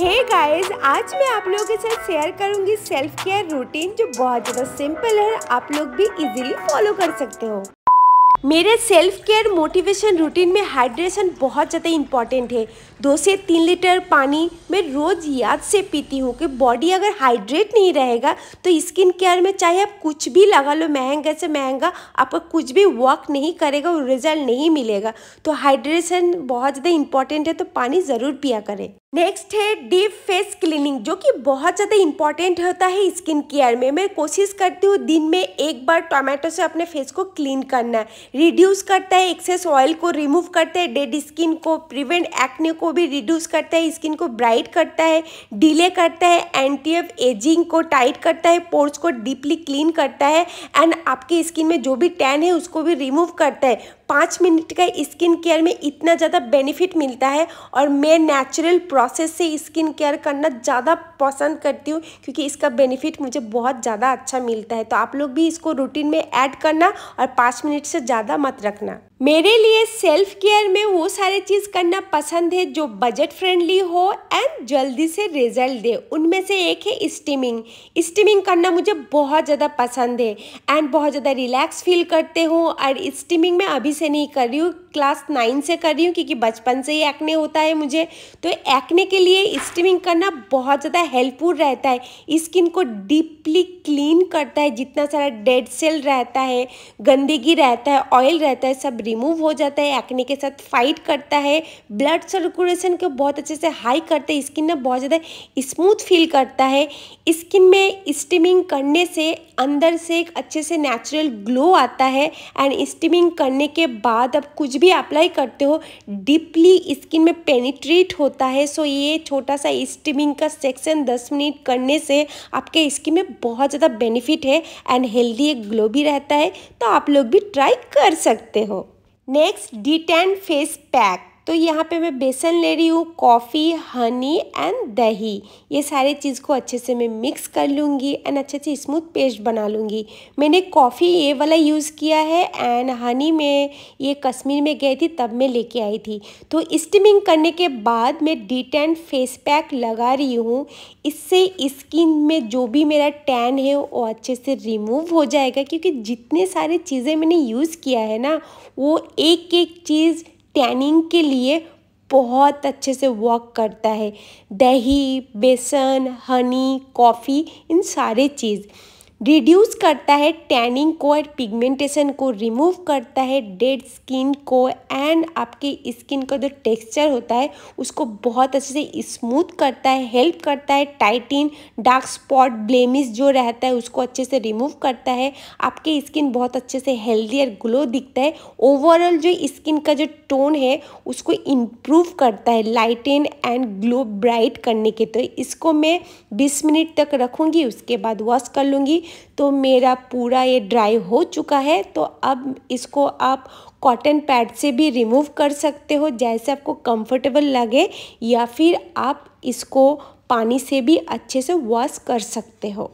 हे hey guys आज मैं आप लोगों के साथ शेयर करूंगी सेल्फ केयर रूटीन जो बहुत ज़्यादा सिंपल है आप लोग भी इजीली फॉलो कर सकते हो मेरे सेल्फ केयर मोटिवेशन रूटीन में हाइड्रेशन बहुत ज़्यादा इंपॉर्टेंट है दो से तीन लीटर पानी मैं रोज़ याद से पीती हूँ कि बॉडी अगर हाइड्रेट नहीं रहेगा तो स्किन केयर में चाहे आप कुछ भी लगा लो महंगा से महंगा आपका कुछ भी वर्क नहीं करेगा और रिजल्ट नहीं मिलेगा तो हाइड्रेशन बहुत ज़्यादा इम्पॉर्टेंट है तो पानी ज़रूर पिया करें नेक्स्ट है डीप फेस क्लीनिंग जो कि बहुत ज़्यादा इंपॉर्टेंट होता है स्किन केयर में मैं कोशिश करती हूँ दिन में एक बार टोमेटो से अपने फेस को क्लीन करना है रिड्यूस करता है एक्सेस ऑयल को रिमूव करता है डेड स्किन को प्रिवेंट एक्ने को भी रिड्यूस करता है स्किन को ब्राइट करता है डिले करता है एंटीएफ एजिंग को टाइट करता है पोर्स को डीपली क्लीन करता है एंड आपकी स्किन में जो भी टैन है उसको भी रिमूव करता है पाँच मिनट का स्किन केयर में इतना ज़्यादा बेनिफिट मिलता है और मैं नेचुरल प्रोसेस से स्किन केयर करना ज़्यादा पसंद करती हूँ क्योंकि इसका बेनिफिट मुझे बहुत ज़्यादा अच्छा मिलता है तो आप लोग भी इसको रूटीन में ऐड करना और पाँच मिनट से ज़्यादा मत रखना मेरे लिए सेल्फ केयर में वो सारे चीज़ करना पसंद है जो बजट फ्रेंडली हो एंड जल्दी से रिजल्ट दे उनमें से एक है स्टीमिंग स्टीमिंग करना मुझे बहुत ज़्यादा पसंद है एंड बहुत ज़्यादा रिलैक्स फील करते हूँ और स्टीमिंग मैं अभी से नहीं कर रही हूँ क्लास नाइन से कर रही हूँ क्योंकि बचपन से ही एक्ने होता है मुझे तो एक्ने के लिए स्टीमिंग करना बहुत ज़्यादा हेल्पफुल रहता है स्किन को डीपली क्लीन करता है जितना सारा डेड सेल रहता है गंदगी रहता है ऑयल रहता है सब रिमूव हो जाता है एक्ने के साथ फाइट करता है ब्लड सर्कुलेशन को बहुत अच्छे से हाई करता है स्किन ना बहुत ज़्यादा स्मूथ फील करता है स्किन में स्टीमिंग करने से अंदर से एक अच्छे से नेचुरल ग्लो आता है एंड स्टीमिंग करने के बाद अब कुछ भी अप्लाई करते हो डीपली स्किन में पेनिट्रेट होता है सो ये छोटा सा स्टीमिंग का सेक्शन दस मिनट करने से आपके स्किन में बहुत ज़्यादा बेनिफिट है एंड हेल्दी एक ग्लो भी रहता है तो आप लोग भी ट्राई कर सकते हो Next, detent face pack. तो यहाँ पे मैं बेसन ले रही हूँ कॉफ़ी हनी एंड दही ये सारे चीज़ को अच्छे से मैं मिक्स कर लूँगी एंड अच्छे से स्मूथ पेस्ट बना लूँगी मैंने कॉफ़ी ये वाला यूज़ किया है एंड हनी में ये कश्मीर में गई थी तब मैं लेके आई थी तो स्टीमिंग करने के बाद मैं डिटेंट फेस पैक लगा रही हूँ इससे स्किन में जो भी मेरा टैन है वो अच्छे से रिमूव हो जाएगा क्योंकि जितने सारे चीज़ें मैंने यूज़ किया है ना वो एक एक चीज़ टैनिंग के लिए बहुत अच्छे से वर्क करता है दही बेसन हनी कॉफ़ी इन सारे चीज़ रिड्यूस करता है टैनिंग को एंड पिगमेंटेशन को रिमूव करता है डेड स्किन को एंड आपके स्किन का जो टेक्सचर होता है उसको बहुत अच्छे से स्मूथ करता है हेल्प करता है टाइटिन डार्क स्पॉट ब्लेमिश जो रहता है उसको अच्छे से रिमूव करता है आपके स्किन बहुत अच्छे से हेल्दी और ग्लो दिखता है ओवरऑल जो स्किन का जो टोन है उसको इम्प्रूव करता है लाइटन एंड ग्लो ब्राइट करने के तो इसको मैं बीस मिनट तक रखूँगी उसके बाद वॉश कर लूँगी तो मेरा पूरा ये ड्राई हो चुका है तो अब इसको आप कॉटन पैड से भी रिमूव कर सकते हो जैसे आपको कंफर्टेबल लगे या फिर आप इसको पानी से भी अच्छे से वॉश कर सकते हो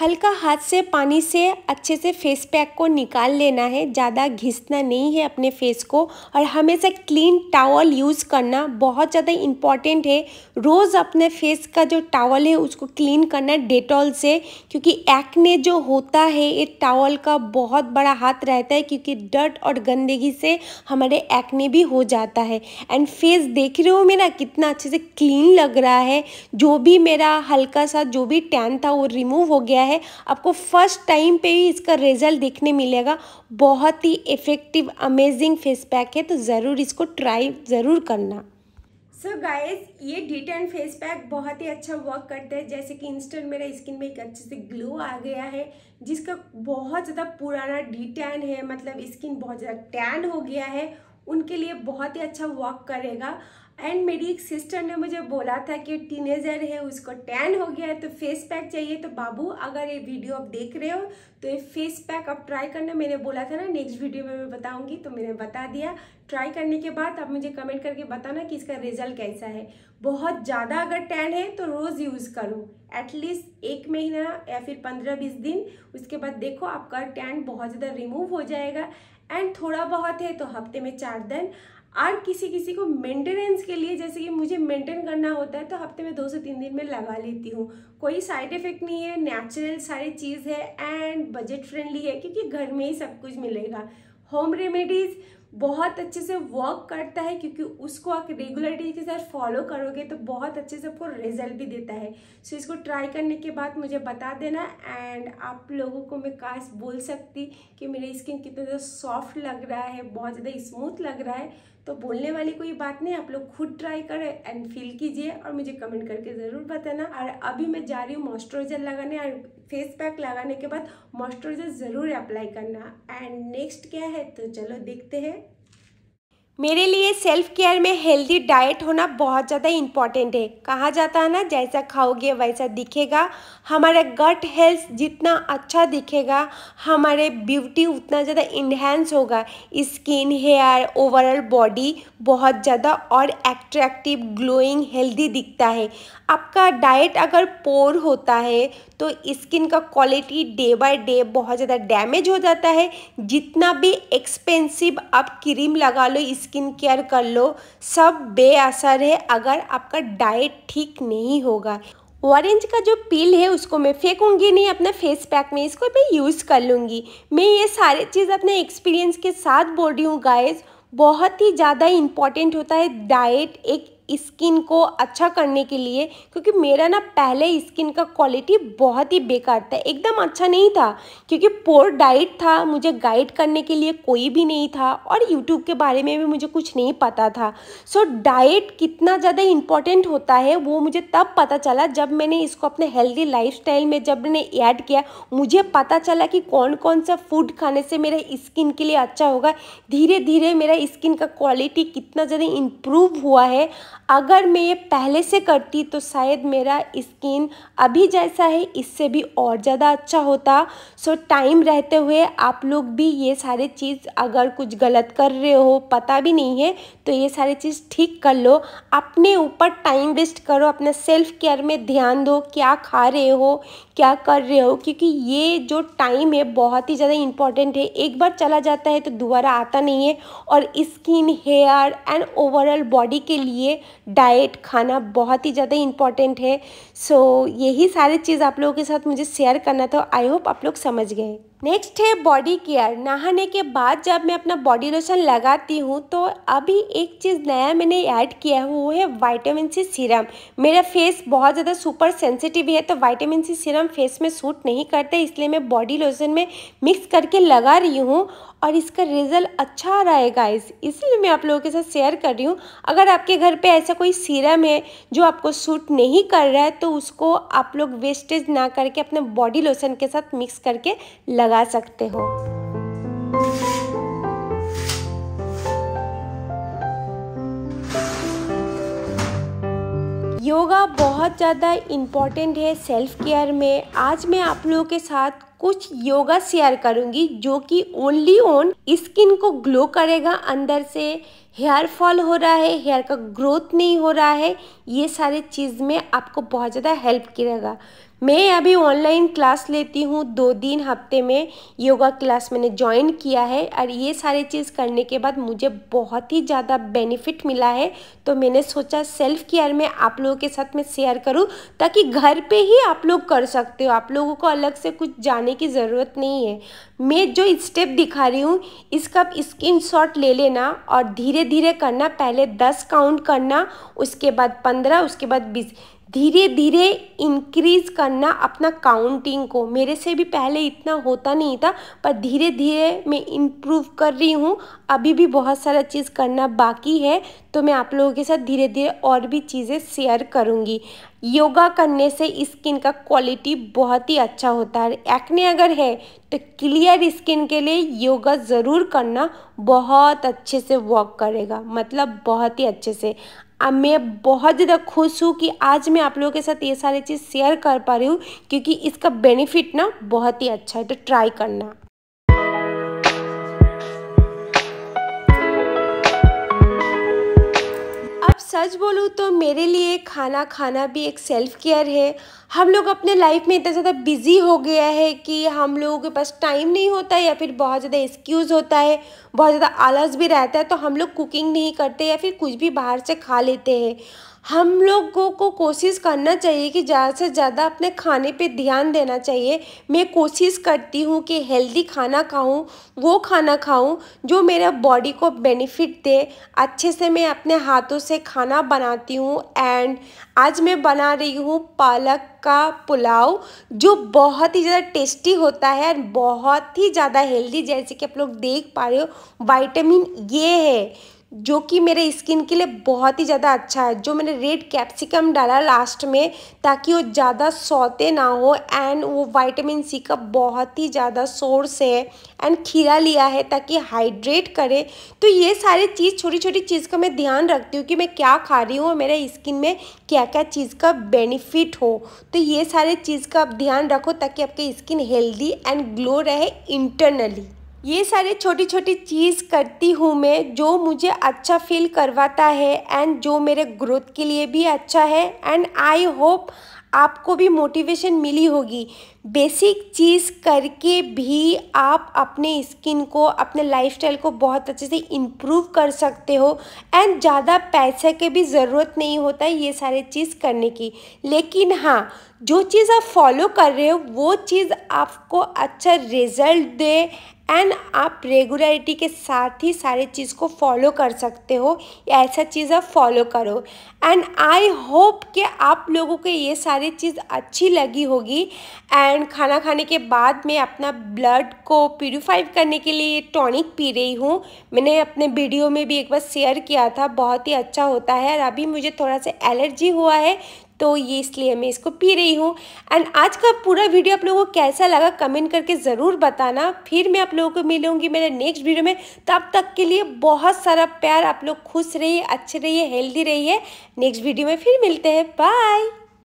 हल्का हाथ से पानी से अच्छे से फेस पैक को निकाल लेना है ज़्यादा घिसना नहीं है अपने फेस को और हमेशा क्लीन टावल यूज़ करना बहुत ज़्यादा इम्पॉर्टेंट है रोज़ अपने फेस का जो टावल है उसको क्लीन करना डेटॉल से क्योंकि एक्ने जो होता है ये टावल का बहुत बड़ा हाथ रहता है क्योंकि डर्ट और गंदगी से हमारे एक्ने भी हो जाता है एंड फेस देख रहे हो मेरा कितना अच्छे से क्लीन लग रहा है जो भी मेरा हल्का सा जो भी टैन था वो रिमूव हो गया गया है आपको फर्स्ट टाइम पे ही इसका रिजल्ट देखने मिलेगा बहुत ही इफ़ेक्टिव अमेजिंग फेस पैक है तो ज़रूर इसको ट्राई ज़रूर करना सो so गाइस ये डिटेन फेस पैक बहुत ही अच्छा वर्क करता है जैसे कि इंस्टेंट मेरा स्किन में एक अच्छे से ग्लो आ गया है जिसका बहुत ज़्यादा पुराना डिटेन है मतलब स्किन बहुत ज़्यादा टैन हो गया है उनके लिए बहुत ही अच्छा वर्क करेगा एंड मेरी एक सिस्टर ने मुझे बोला था कि टीनेजर है उसको टैन हो गया है तो फेस पैक चाहिए तो बाबू अगर ये वीडियो आप देख रहे हो तो ये फेस पैक आप ट्राई करना मैंने बोला था ना नेक्स्ट वीडियो में मैं बताऊंगी तो मैंने बता दिया ट्राई करने के बाद आप मुझे कमेंट करके बताना कि इसका रिजल्ट कैसा है बहुत ज़्यादा अगर टैन है तो रोज़ यूज़ करूँ एटलीस्ट एक महीना या फिर पंद्रह बीस दिन उसके बाद देखो आपका टैन बहुत ज़्यादा रिमूव हो जाएगा एंड थोड़ा बहुत है तो हफ्ते में चार दिन और किसी किसी को मेंटेनेंस के लिए जैसे कि मुझे मेंटेन करना होता है तो हफ्ते में दो से तीन दिन में लगा लेती हूँ कोई साइड इफ़ेक्ट नहीं है नेचुरल सारी चीज़ है एंड बजट फ्रेंडली है क्योंकि घर में ही सब कुछ मिलेगा होम रेमेडीज़ बहुत अच्छे से वर्क करता है क्योंकि उसको आप रेगुलरिटी के साथ फॉलो करोगे तो बहुत अच्छे से आपको रिजल्ट भी देता है सो so, इसको ट्राई करने के बाद मुझे बता देना एंड आप लोगों को मैं काश बोल सकती कि मेरी स्किन कितना ज़्यादा सॉफ्ट लग रहा है बहुत ज़्यादा स्मूथ लग रहा है तो बोलने वाली कोई बात नहीं आप लोग खुद ट्राई करें एंड फील कीजिए और मुझे कमेंट करके ज़रूर बताना और अभी मैं जा रही हूँ मॉइस्चराइजर लगाने और फेस पैक लगाने के बाद मॉइस्चराइजर ज़रूर अप्लाई करना एंड नेक्स्ट क्या है तो चलो देखते हैं मेरे लिए सेल्फ केयर में हेल्दी डाइट होना बहुत ज़्यादा इम्पॉर्टेंट है कहा जाता है ना जैसा खाओगे वैसा दिखेगा हमारा गट हेल्थ जितना अच्छा दिखेगा हमारे ब्यूटी उतना ज़्यादा इन्हेंस होगा स्किन हेयर ओवरऑल बॉडी बहुत ज़्यादा और एट्रैक्टिव ग्लोइंग हेल्दी दिखता है आपका डाइट अगर पोर होता है तो स्किन का क्वालिटी डे बाय डे बहुत ज़्यादा डैमेज हो जाता है जितना भी एक्सपेंसिव आप क्रीम लगा लो स्किन केयर कर लो सब बेअसर है अगर आपका डाइट ठीक नहीं होगा ऑरेंज का जो पील है उसको मैं फेंकूंगी नहीं अपना फेस पैक में इसको मैं यूज़ कर लूँगी मैं ये सारे चीज़ अपने एक्सपीरियंस के साथ बोल रही हूँ गाइज़ बहुत ही ज़्यादा इम्पॉर्टेंट होता है डाइट एक स्किन को अच्छा करने के लिए क्योंकि मेरा ना पहले स्किन का क्वालिटी बहुत ही बेकार था एकदम अच्छा नहीं था क्योंकि पोर डाइट था मुझे गाइड करने के लिए कोई भी नहीं था और यूट्यूब के बारे में भी मुझे कुछ नहीं पता था सो so, डाइट कितना ज़्यादा इम्पॉर्टेंट होता है वो मुझे तब पता चला जब मैंने इसको अपने हेल्दी लाइफ में जब मैंने ऐड किया मुझे पता चला कि कौन कौन सा फूड खाने से मेरे स्किन के लिए अच्छा होगा धीरे धीरे मेरा स्किन का क्वालिटी कितना ज़्यादा इम्प्रूव हुआ है अगर मैं ये पहले से करती तो शायद मेरा स्किन अभी जैसा है इससे भी और ज़्यादा अच्छा होता सो टाइम रहते हुए आप लोग भी ये सारे चीज़ अगर कुछ गलत कर रहे हो पता भी नहीं है तो ये सारी चीज़ ठीक कर लो अपने ऊपर टाइम वेस्ट करो अपने सेल्फ केयर में ध्यान दो क्या खा रहे हो क्या कर रहे हो क्योंकि ये जो टाइम है बहुत ही ज़्यादा इम्पॉर्टेंट है एक बार चला जाता है तो दोबारा आता नहीं है और skin hair and overall body के लिए डाइट खाना बहुत ही ज़्यादा इम्पॉर्टेंट है सो so, यही सारी चीज़ आप लोगों के साथ मुझे शेयर करना था आई होप आप लोग समझ गए नेक्स्ट है बॉडी केयर नहाने के बाद जब मैं अपना बॉडी लोशन लगाती हूँ तो अभी एक चीज़ नया मैंने ऐड किया है वो है वाइटामिन सी सीरम मेरा फेस बहुत ज़्यादा सुपर सेंसिटिव है तो वाइटामिन सी सीरम फेस में सूट नहीं करते इसलिए मैं बॉडी लोशन में मिक्स करके लगा रही हूँ और इसका रिज़ल्ट अच्छा आ रहा है गाइज इसलिए मैं आप लोगों के साथ शेयर कर रही हूँ अगर आपके घर पर ऐसा कोई सीरम है जो आपको सूट नहीं कर रहा है तो उसको आप लोग वेस्टेज ना करके अपने बॉडी लोशन के साथ मिक्स करके लगा लगा सकते हो योगा बहुत ज़्यादा इम्पॉर्टेंट है सेल्फ केयर में आज मैं आप लोगों के साथ कुछ योगा शेयर करूंगी जो कि ओनली ओन स्किन को ग्लो करेगा अंदर से हेयर फॉल हो रहा है हेयर का ग्रोथ नहीं हो रहा है ये सारे चीज़ में आपको बहुत ज़्यादा हेल्प करेगा मैं अभी ऑनलाइन क्लास लेती हूँ दो दिन हफ्ते में योगा क्लास मैंने ज्वाइन किया है और ये सारे चीज़ करने के बाद मुझे बहुत ही ज़्यादा बेनिफिट मिला है तो मैंने सोचा सेल्फ केयर में आप लोगों के साथ मैं शेयर करूँ ताकि घर पे ही आप लोग कर सकते हो आप लोगों को अलग से कुछ जाने की ज़रूरत नहीं है मैं जो स्टेप दिखा रही हूँ इसका स्क्रीन ले लेना और धीरे धीरे करना पहले दस काउंट करना उसके बाद पंद्रह उसके बाद बीस धीरे धीरे इंक्रीज़ करना अपना काउंटिंग को मेरे से भी पहले इतना होता नहीं था पर धीरे धीरे मैं इम्प्रूव कर रही हूँ अभी भी बहुत सारा चीज़ करना बाकी है तो मैं आप लोगों के साथ धीरे धीरे और भी चीज़ें शेयर करूँगी योगा करने से स्किन का क्वालिटी बहुत ही अच्छा होता है एक्ने अगर है तो क्लियर स्किन के लिए योगा ज़रूर करना बहुत अच्छे से वर्क करेगा मतलब बहुत ही अच्छे से अब मैं बहुत ज़्यादा खुश हूँ कि आज मैं आप लोगों के साथ ये सारी चीज़ शेयर कर पा रही हूँ क्योंकि इसका बेनिफिट ना बहुत ही अच्छा है तो ट्राई करना सच बोलूँ तो मेरे लिए खाना खाना भी एक सेल्फ़ केयर है हम लोग अपने लाइफ में इतना ज़्यादा बिज़ी हो गया है कि हम लोगों के पास टाइम नहीं होता है या फिर बहुत ज़्यादा एक्सक्यूज़ होता है बहुत ज़्यादा आलस भी रहता है तो हम लोग कुकिंग नहीं करते या फिर कुछ भी बाहर से खा लेते हैं हम लोगों को कोशिश करना चाहिए कि ज़्यादा से ज़्यादा अपने खाने पे ध्यान देना चाहिए मैं कोशिश करती हूँ कि हेल्दी खाना खाऊँ वो खाना खाऊँ जो मेरा बॉडी को बेनिफिट दे अच्छे से मैं अपने हाथों से खाना बनाती हूँ एंड आज मैं बना रही हूँ पालक का पुलाव जो बहुत ही ज़्यादा टेस्टी होता है एंड बहुत ही ज़्यादा हेल्दी जैसे कि आप लोग देख पा रहे हो वाइटामिन ये है जो कि मेरे स्किन के लिए बहुत ही ज़्यादा अच्छा है जो मैंने रेड कैप्सिकम डाला लास्ट में ताकि वो ज़्यादा सौते ना हो एंड वो वाइटामिन सी का बहुत ही ज़्यादा सोर्स है एंड खीरा लिया है ताकि हाइड्रेट करे तो ये सारी चीज़ छोटी छोटी चीज़ का मैं ध्यान रखती हूँ कि मैं क्या खा रही हूँ और मेरे स्किन में क्या क्या चीज़ का बेनिफिट हो तो ये सारे चीज़ का आप ध्यान रखो ताकि आपकी स्किन हेल्दी एंड ग्लो रहे इंटरनली ये सारे छोटी छोटी चीज़ करती हूँ मैं जो मुझे अच्छा फील करवाता है एंड जो मेरे ग्रोथ के लिए भी अच्छा है एंड आई होप आपको भी मोटिवेशन मिली होगी बेसिक चीज़ करके भी आप अपने स्किन को अपने लाइफस्टाइल को बहुत अच्छे से इम्प्रूव कर सकते हो एंड ज़्यादा पैसे के भी ज़रूरत नहीं होता है ये सारी चीज़ करने की लेकिन हाँ जो चीज़ आप फॉलो कर रहे हो वो चीज़ आपको अच्छा रिजल्ट दे एंड आप रेगुलरिटी के साथ ही सारे चीज़ को फॉलो कर सकते हो या ऐसा चीज़ आप फॉलो करो एंड आई होप कि आप लोगों को ये सारी चीज़ अच्छी लगी होगी एंड एंड खाना खाने के बाद मैं अपना ब्लड को प्योरीफाई करने के लिए टॉनिक पी रही हूँ मैंने अपने वीडियो में भी एक बार शेयर किया था बहुत ही अच्छा होता है और अभी मुझे थोड़ा सा एलर्जी हुआ है तो ये इसलिए मैं इसको पी रही हूँ एंड आज का पूरा वीडियो आप लोगों को कैसा लगा कमेंट करके ज़रूर बताना फिर मैं आप लोगों को मिलूँगी मेरे नेक्स्ट वीडियो में तब तक के लिए बहुत सारा प्यार आप लोग खुश रहिए अच्छे रहिए हेल्दी रहिए नेक्स्ट वीडियो में फिर मिलते हैं बाय